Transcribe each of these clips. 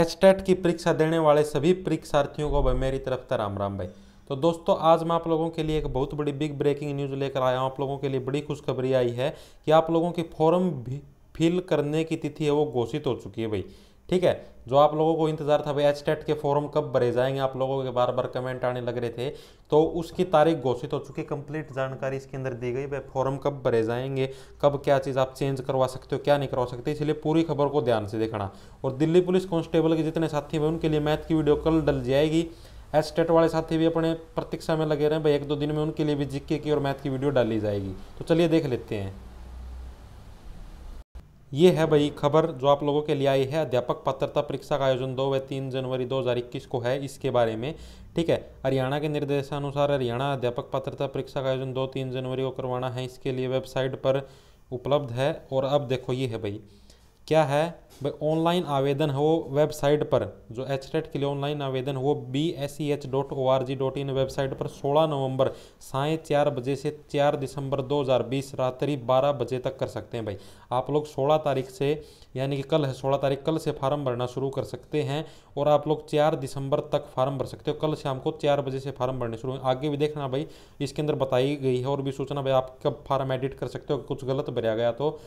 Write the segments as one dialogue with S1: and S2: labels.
S1: HTET की परीक्षा देने वाले सभी परीक्षार्थियों को भाई मेरी तरफ से राम राम भाई तो दोस्तों आज मैं आप लोगों के लिए एक बहुत बड़ी बिग ब्रेकिंग न्यूज़ लेकर आया हूँ आप लोगों के लिए बड़ी खुशखबरी आई है कि आप लोगों की फॉर्म फिल करने की तिथि है वो घोषित हो चुकी है भाई ठीक है जो आप लोगों को इंतज़ार था भाई एच टेट के फॉर्म कब भरे जाएंगे आप लोगों के बार बार कमेंट आने लग रहे थे तो उसकी तारीख घोषित हो चुकी कंप्लीट जानकारी इसके अंदर दी गई भाई फॉर्म कब भरे जाएंगे कब क्या चीज़ आप चेंज करवा सकते हो क्या नहीं करवा सकते इसलिए पूरी खबर को ध्यान से देखना और दिल्ली पुलिस कॉन्स्टेबल के जितने साथी हैं उनके लिए मैथ की वीडियो कल डल जाएगी एच टेट वाले साथी भी अपने प्रतीक्षा में लगे रहे हैं भाई एक दो दिन में उनके लिए भी जिक्के की और मैथ की वीडियो डाली जाएगी तो चलिए देख लेते हैं ये है भाई खबर जो आप लोगों के लिए आई है अध्यापक पात्रता परीक्षा का आयोजन दो व तीन जनवरी 2021 को है इसके बारे में ठीक है हरियाणा के निर्देशानुसार हरियाणा अध्यापक पात्रता परीक्षा का आयोजन दो तीन जनवरी को करवाना है इसके लिए वेबसाइट पर उपलब्ध है और अब देखो ये है भाई क्या है भाई ऑनलाइन आवेदन हो वेबसाइट पर जो एच के लिए ऑनलाइन आवेदन हो B S C H dot O R G dot in website पर 16 नवंबर साय चार बजे से 4 दिसंबर 2020 रात्रि 12 बजे तक कर सकते हैं भाई आप लोग 16 तारीख से यानी कि कल है 16 तारीख कल से फार्म भरना शुरू कर सकते हैं और आप लोग 4 दिसंबर तक फार्म भर सकते हो कल शाम को चार बजे से फार्म भरने शुरू आगे भी देखना भाई इसके अंदर बताई गई है और भी सूचना भाई आप कब फार्म एडिट कर सकते हो कुछ गलत भरिया गया तो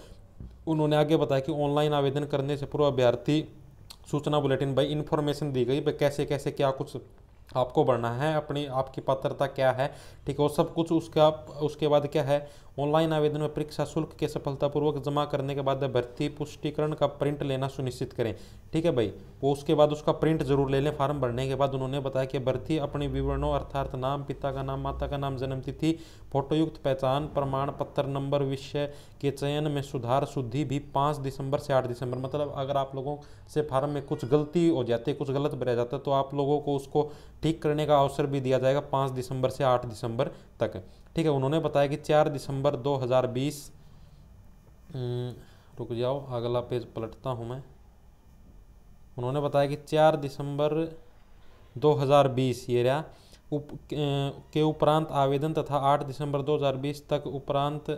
S1: उन्होंने आगे बताया कि ऑनलाइन आवेदन करने से पूर्व अभ्यर्थी सूचना बुलेटिन भाई इन्फॉर्मेशन दी गई भाई कैसे कैसे क्या कुछ आपको बढ़ना है अपनी आपकी पात्रता क्या है ठीक है वो सब कुछ उसका उसके बाद क्या है ऑनलाइन आवेदन में परीक्षा शुल्क के सफलतापूर्वक जमा करने के बाद भर्ती पुष्टिकरण का प्रिंट लेना सुनिश्चित करें ठीक है भाई वो उसके बाद उसका प्रिंट जरूर ले लें फार्म भरने के बाद उन्होंने बताया कि भर्ती अपने विवरणों अर्थात नाम पिता का नाम माता का नाम जन्मतिथि फोटोयुक्त पहचान प्रमाण पत्र नंबर विषय के चयन में सुधार शुद्धि भी पाँच दिसंबर से आठ दिसंबर मतलब अगर आप लोगों से फार्म में कुछ गलती हो जाती है कुछ गलत भरा जाता है तो आप लोगों को उसको ठीक करने का अवसर भी दिया जाएगा पाँच दिसंबर से आठ दिसंबर तक ठीक है उन्होंने बताया कि चार दिसंबर 2020 रुक जाओ अगला पेज पलटता हूँ मैं उन्होंने बताया कि चार दिसंबर 2020 ये रहा उप के उपरांत आवेदन तथा 8 दिसंबर 2020 तक उपरांत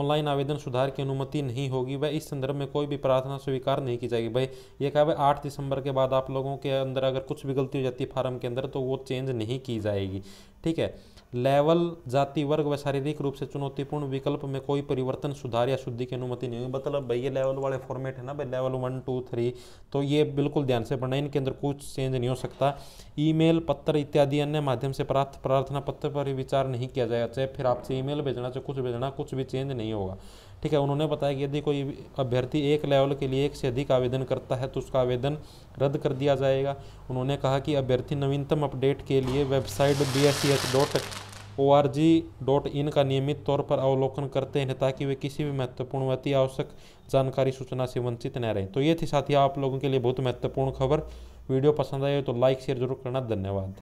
S1: ऑनलाइन आवेदन सुधार की अनुमति नहीं होगी वह इस संदर्भ में कोई भी प्रार्थना स्वीकार नहीं की जाएगी भाई ये कहा भाई आठ दिसंबर के बाद आप लोगों के अंदर अगर कुछ भी गलती हो जाती है फार्म के अंदर तो वो चेंज नहीं की जाएगी ठीक है लेवल जाति वर्ग व शारीरिक रूप से चुनौतीपूर्ण विकल्प में कोई परिवर्तन सुधार या शुद्धि की अनुमति नहीं होगी मतलब भाई ये लेवल वाले फॉर्मेट है ना भाई लेवल वन टू थ्री तो ये बिल्कुल ध्यान से पढ़ना इनके अंदर कुछ चेंज नहीं हो सकता ईमेल पत्र इत्यादि अन्य माध्यम से प्राप्त प्रार्थना पत्र पर विचार नहीं किया जाएगा चाहे फिर आपसे ई भेजना चाहे कुछ भेजना कुछ भी चेंज नहीं होगा ठीक है उन्होंने बताया कि यदि कोई अभ्यर्थी एक लेवल के लिए एक से अधिक आवेदन करता है तो उसका आवेदन रद्द कर दिया जाएगा उन्होंने कहा कि अभ्यर्थी नवीनतम अपडेट के लिए website B dot O R G dot in का नियमित तौर पर अवलोकन करते हैं ताकि वे किसी भी महत्वपूर्ण अति आवश्यक जानकारी सूचना से वंचित न रहें तो ये थी ही आप लोगों के लिए बहुत महत्वपूर्ण खबर वीडियो पसंद आए तो लाइक शेयर जरूर करना धन्यवाद